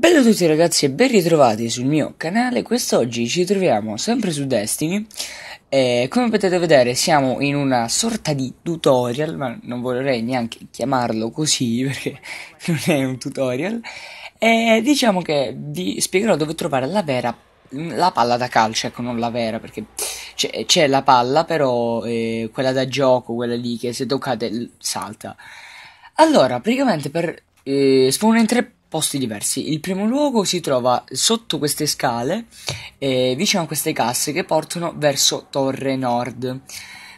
Bello a tutti ragazzi e ben ritrovati sul mio canale, quest'oggi ci troviamo sempre su Destiny e come potete vedere siamo in una sorta di tutorial, ma non vorrei neanche chiamarlo così perché non è un tutorial e diciamo che vi spiegherò dove trovare la vera la palla da calcio, ecco, non la vera, perché c'è la palla, però eh, quella da gioco, quella lì che se toccate salta. Allora, praticamente per eh, spawnare in tre posti diversi. Il primo luogo si trova sotto queste scale, eh, vicino a queste casse che portano verso Torre Nord.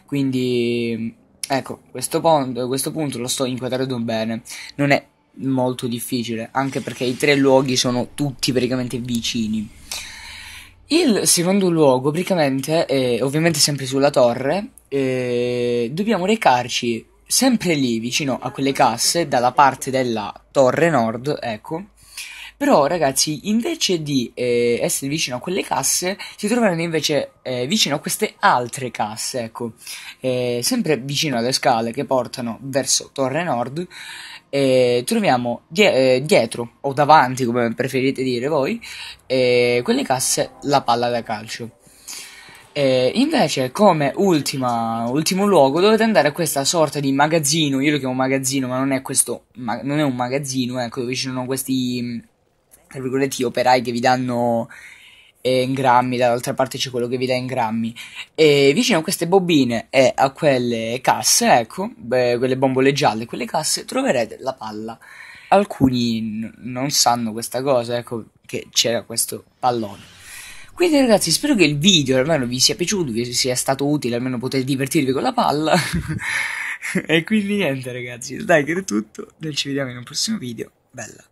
Quindi, ecco, questo, pon- questo punto lo sto inquadrando bene. Non è molto difficile, anche perché i tre luoghi sono tutti praticamente vicini. Il secondo luogo, praticamente, eh, ovviamente sempre sulla torre, eh, dobbiamo recarci sempre lì vicino a quelle casse, dalla parte della torre nord, ecco. Però ragazzi, invece di eh, essere vicino a quelle casse, si troveranno invece eh, vicino a queste altre casse, ecco. Eh, sempre vicino alle scale che portano verso Torre Nord, eh, troviamo die eh, dietro o davanti, come preferite dire voi, eh, quelle casse la palla da calcio. E invece, come ultima, ultimo luogo, dovete andare a questa sorta di magazzino. Io lo chiamo magazzino, ma non è questo. Ma, non è un magazzino, ecco, dove ci sono questi. Tra virgolette, operai che vi danno eh, in grammi, dall'altra parte c'è quello che vi dà in grammi. E vicino a queste bobine e a quelle casse, ecco, beh, quelle bombole gialle, quelle casse, troverete la palla. Alcuni non sanno questa cosa, ecco, che c'era questo pallone. Quindi ragazzi spero che il video almeno vi sia piaciuto, che sia stato utile, almeno potete divertirvi con la palla. e quindi niente ragazzi, dai che è tutto, noi ci vediamo in un prossimo video, bella.